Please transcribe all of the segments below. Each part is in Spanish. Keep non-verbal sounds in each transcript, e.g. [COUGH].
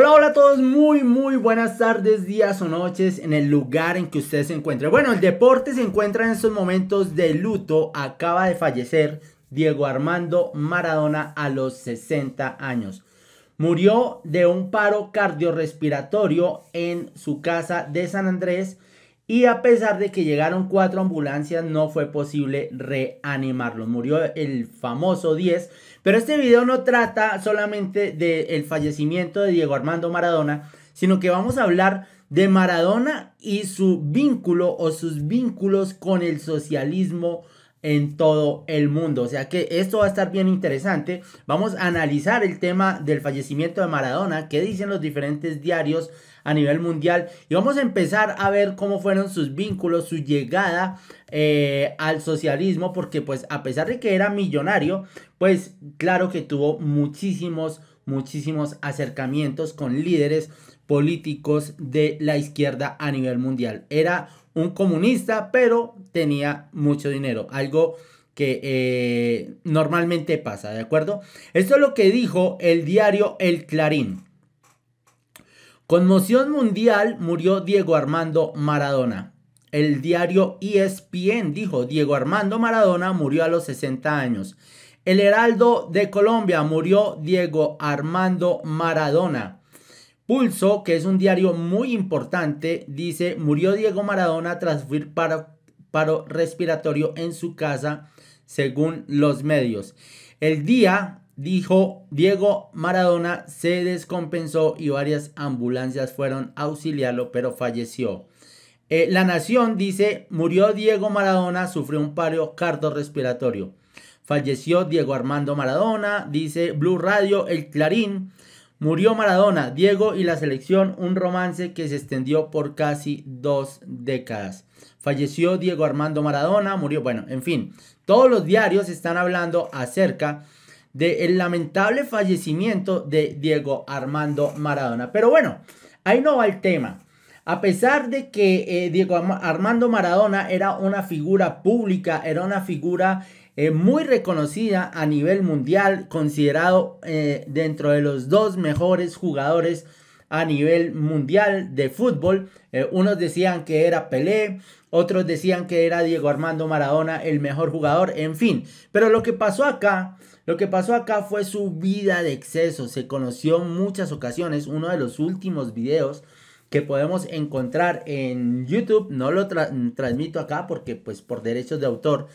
Hola, hola a todos, muy, muy buenas tardes, días o noches en el lugar en que usted se encuentre. Bueno, el deporte se encuentra en estos momentos de luto, acaba de fallecer Diego Armando Maradona a los 60 años. Murió de un paro cardiorrespiratorio en su casa de San Andrés y a pesar de que llegaron cuatro ambulancias, no fue posible reanimarlo. Murió el famoso 10. Pero este video no trata solamente del fallecimiento de Diego Armando Maradona, sino que vamos a hablar de Maradona y su vínculo o sus vínculos con el socialismo en todo el mundo. O sea que esto va a estar bien interesante. Vamos a analizar el tema del fallecimiento de Maradona, qué dicen los diferentes diarios a nivel mundial y vamos a empezar a ver cómo fueron sus vínculos, su llegada eh, al socialismo, porque pues a pesar de que era millonario, pues claro que tuvo muchísimos, muchísimos acercamientos con líderes políticos de la izquierda a nivel mundial. Era un comunista, pero tenía mucho dinero, algo que eh, normalmente pasa, ¿de acuerdo? Esto es lo que dijo el diario El Clarín. Conmoción mundial murió Diego Armando Maradona. El diario ESPN dijo, Diego Armando Maradona murió a los 60 años. El Heraldo de Colombia murió Diego Armando Maradona. Pulso, que es un diario muy importante, dice, murió Diego Maradona tras sufrir paro, respiratorio en su casa, según los medios. El día, dijo Diego Maradona, se descompensó y varias ambulancias fueron a auxiliarlo, pero falleció. Eh, la Nación dice, murió Diego Maradona, sufrió un paro cardiorrespiratorio. Falleció Diego Armando Maradona, dice Blue Radio, El Clarín. Murió Maradona, Diego y la selección, un romance que se extendió por casi dos décadas. Falleció Diego Armando Maradona, murió, bueno, en fin, todos los diarios están hablando acerca del lamentable fallecimiento de Diego Armando Maradona. Pero bueno, ahí no va el tema. A pesar de que eh, Diego Armando Maradona era una figura pública, era una figura eh, muy reconocida a nivel mundial, considerado eh, dentro de los dos mejores jugadores a nivel mundial de fútbol. Eh, unos decían que era Pelé, otros decían que era Diego Armando Maradona el mejor jugador, en fin. Pero lo que pasó acá, lo que pasó acá fue su vida de exceso. Se conoció en muchas ocasiones, uno de los últimos videos que podemos encontrar en YouTube, no lo transmito acá porque pues por derechos de autor,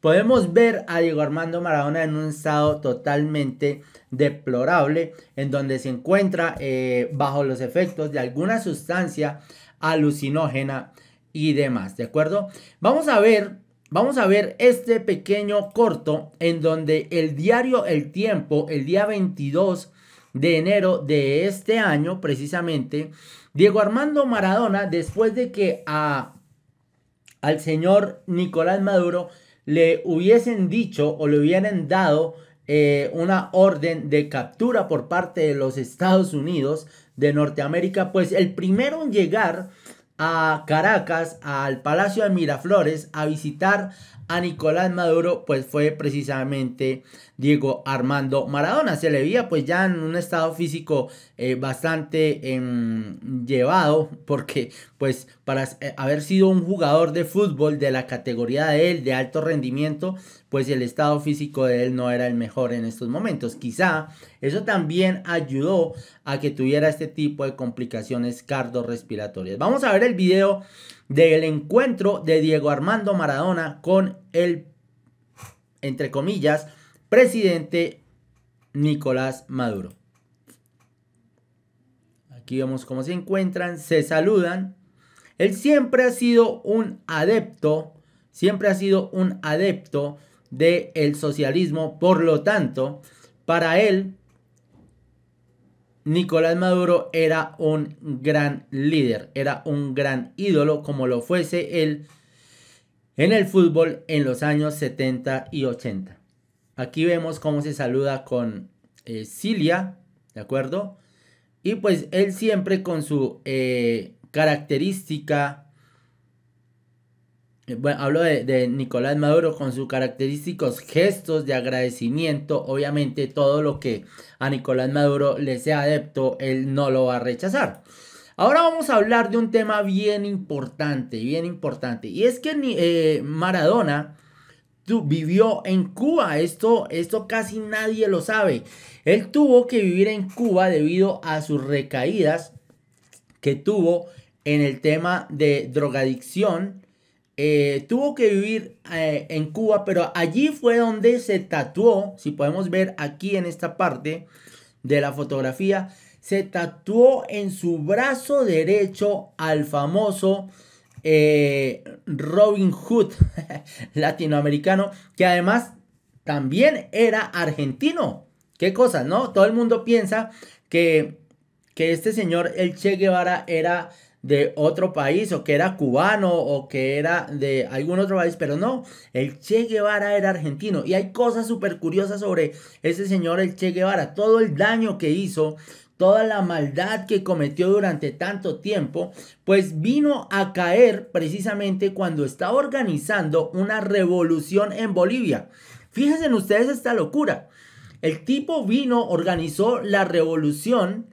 podemos ver a Diego Armando Maradona en un estado totalmente deplorable, en donde se encuentra eh, bajo los efectos de alguna sustancia alucinógena y demás, ¿de acuerdo? Vamos a ver Vamos a ver este pequeño corto en donde el diario El Tiempo, el día 22 de enero de este año, precisamente, Diego Armando Maradona, después de que a, al señor Nicolás Maduro le hubiesen dicho o le hubieran dado eh, una orden de captura por parte de los Estados Unidos de Norteamérica, pues el primero en llegar a Caracas, al Palacio de Miraflores, a visitar a Nicolás Maduro, pues fue precisamente Diego Armando Maradona. Se le veía pues ya en un estado físico eh, bastante em, llevado, porque pues para eh, haber sido un jugador de fútbol de la categoría de él, de alto rendimiento, pues el estado físico de él no era el mejor en estos momentos. Quizá eso también ayudó a que tuviera este tipo de complicaciones cardiorrespiratorias. Vamos a ver el video del encuentro de Diego Armando Maradona con el, entre comillas, presidente Nicolás Maduro. Aquí vemos cómo se encuentran, se saludan él siempre ha sido un adepto, siempre ha sido un adepto del el socialismo. Por lo tanto, para él, Nicolás Maduro era un gran líder, era un gran ídolo, como lo fuese él en el fútbol en los años 70 y 80. Aquí vemos cómo se saluda con eh, Cilia, ¿de acuerdo? Y pues él siempre con su eh, característica, eh, bueno, hablo de, Nicolás Maduro con sus característicos gestos de agradecimiento. Obviamente todo lo que a Nicolás Maduro le sea adepto, él no lo va a rechazar. Ahora vamos a hablar de un tema bien importante, bien importante. Y es que eh, Maradona vivió en Cuba. Esto, esto casi nadie lo sabe. Él tuvo que vivir en Cuba debido a sus recaídas que tuvo en el tema de drogadicción. Eh, tuvo que vivir eh, en Cuba, pero allí fue donde se tatuó, si podemos ver aquí en esta parte de la fotografía, se tatuó en su brazo derecho al famoso eh, Robin Hood [LAUGHS] latinoamericano, que además también era argentino. Qué cosa, ¿no? Todo el mundo piensa que, que este señor, el Che Guevara, era de otro país o que era cubano o que era de algún otro país, pero no, el Che Guevara era argentino y hay cosas súper curiosas sobre ese señor el Che Guevara, todo el daño que hizo, toda la maldad que cometió durante tanto tiempo, pues vino a caer precisamente cuando estaba organizando una revolución en Bolivia. Fíjense en ustedes esta locura. El tipo vino, organizó la revolución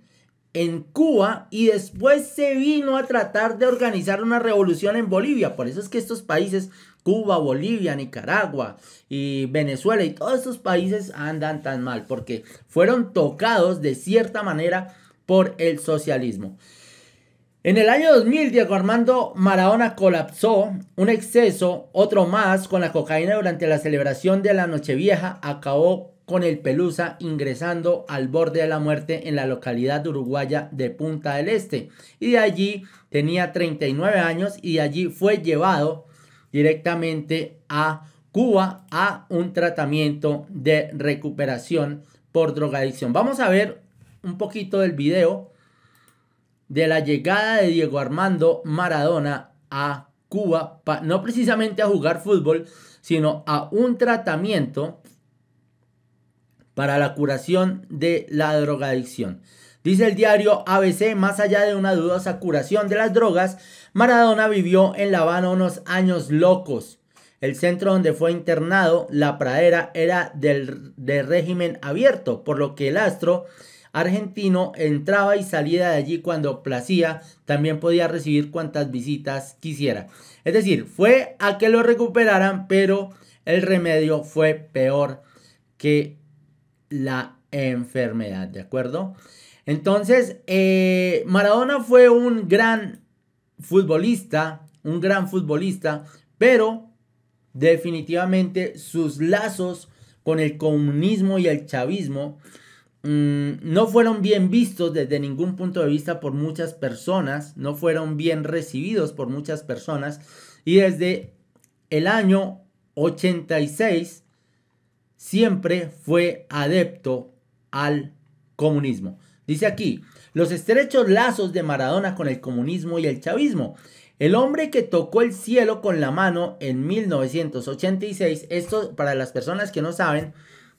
en Cuba y después se vino a tratar de organizar una revolución en Bolivia. Por eso es que estos países, Cuba, Bolivia, Nicaragua y Venezuela y todos estos países andan tan mal porque fueron tocados de cierta manera por el socialismo. En el año 2000, Diego Armando Maradona colapsó, un exceso, otro más, con la cocaína durante la celebración de la Nochevieja, acabó con el Pelusa ingresando al borde de la muerte en la localidad uruguaya de Punta del Este. Y de allí tenía 39 años y de allí fue llevado directamente a Cuba a un tratamiento de recuperación por drogadicción. Vamos a ver un poquito del video de la llegada de Diego Armando Maradona a Cuba, no precisamente a jugar fútbol, sino a un tratamiento para la curación de la drogadicción. Dice el diario ABC, más allá de una dudosa curación de las drogas, Maradona vivió en La Habana unos años locos. El centro donde fue internado, La Pradera, era del, de régimen abierto, por lo que el astro argentino entraba y salía de allí cuando placía, también podía recibir cuantas visitas quisiera. Es decir, fue a que lo recuperaran, pero el remedio fue peor que la enfermedad, ¿de acuerdo? Entonces, eh, Maradona fue un gran futbolista, un gran futbolista, pero definitivamente sus lazos con el comunismo y el chavismo mm, no fueron bien vistos desde ningún punto de vista por muchas personas, no fueron bien recibidos por muchas personas y desde el año 86 siempre fue adepto al comunismo. Dice aquí, los estrechos lazos de Maradona con el comunismo y el chavismo. El hombre que tocó el cielo con la mano en 1986, esto para las personas que no saben,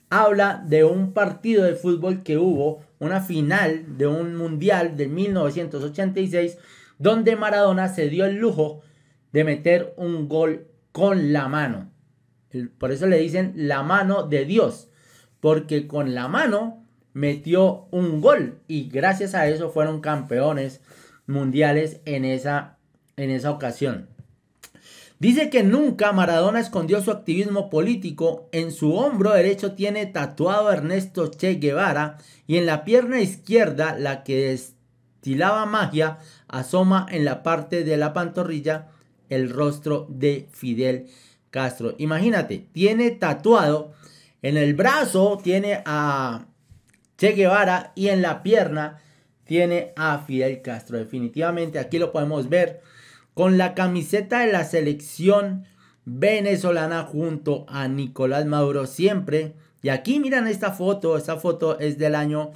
habla de un partido de fútbol que hubo, una final de un mundial de 1986, donde Maradona se dio el lujo de meter un gol con la mano. Por eso le dicen la mano de Dios, porque con la mano metió un gol y gracias a eso fueron campeones mundiales en esa, en esa ocasión. Dice que nunca Maradona escondió su activismo político. En su hombro derecho tiene tatuado Ernesto Che Guevara y en la pierna izquierda, la que destilaba magia, asoma en la parte de la pantorrilla el rostro de Fidel Castro. Imagínate, tiene tatuado en el brazo, tiene a Che Guevara y en la pierna tiene a Fidel Castro. Definitivamente aquí lo podemos ver con la camiseta de la selección venezolana junto a Nicolás Maduro siempre. Y aquí miran esta foto, esta foto es del año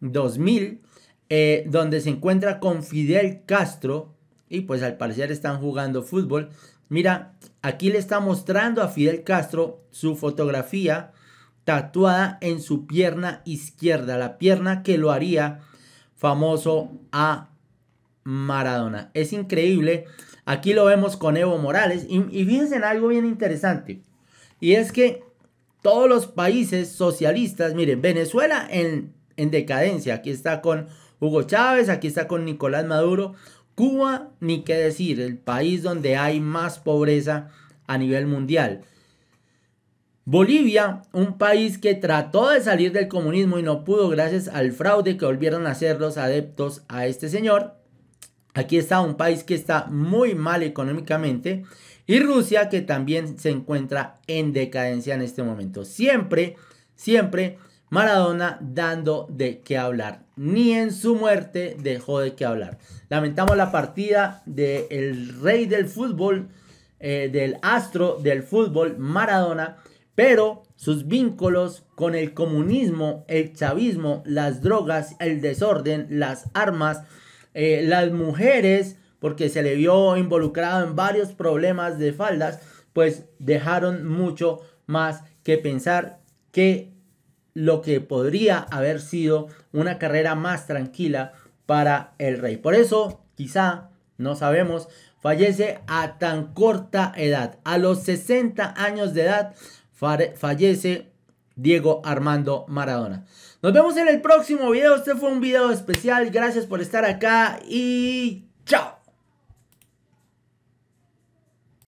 2000, eh, donde se encuentra con Fidel Castro y pues al parecer están jugando fútbol. Mira, aquí le está mostrando a Fidel Castro su fotografía tatuada en su pierna izquierda, la pierna que lo haría famoso a Maradona. Es increíble. Aquí lo vemos con Evo Morales y, fíjense en algo bien interesante. Y es que todos los países socialistas, miren, Venezuela en, en decadencia, aquí está con Hugo Chávez, aquí está con Nicolás Maduro, Cuba, ni qué decir, el país donde hay más pobreza a nivel mundial. Bolivia, un país que trató de salir del comunismo y no pudo gracias al fraude que volvieron a hacer los adeptos a este señor. Aquí está un país que está muy mal económicamente. Y Rusia que también se encuentra en decadencia en este momento. Siempre, siempre Maradona dando de qué hablar. Ni en su muerte dejó de qué hablar. Lamentamos la partida del rey del fútbol, eh, del astro del fútbol, Maradona, pero sus vínculos con el comunismo, el chavismo, las drogas, el desorden, las armas, eh, las mujeres, porque se le vio involucrado en varios problemas de faldas, pues dejaron mucho más que pensar que lo que podría haber sido una carrera más tranquila para el rey. Por eso, quizá, no sabemos, fallece a tan corta edad. A los 60 años de edad fallece Diego Armando Maradona. Nos vemos en el próximo video. Este fue un video especial. Gracias por estar acá y chao.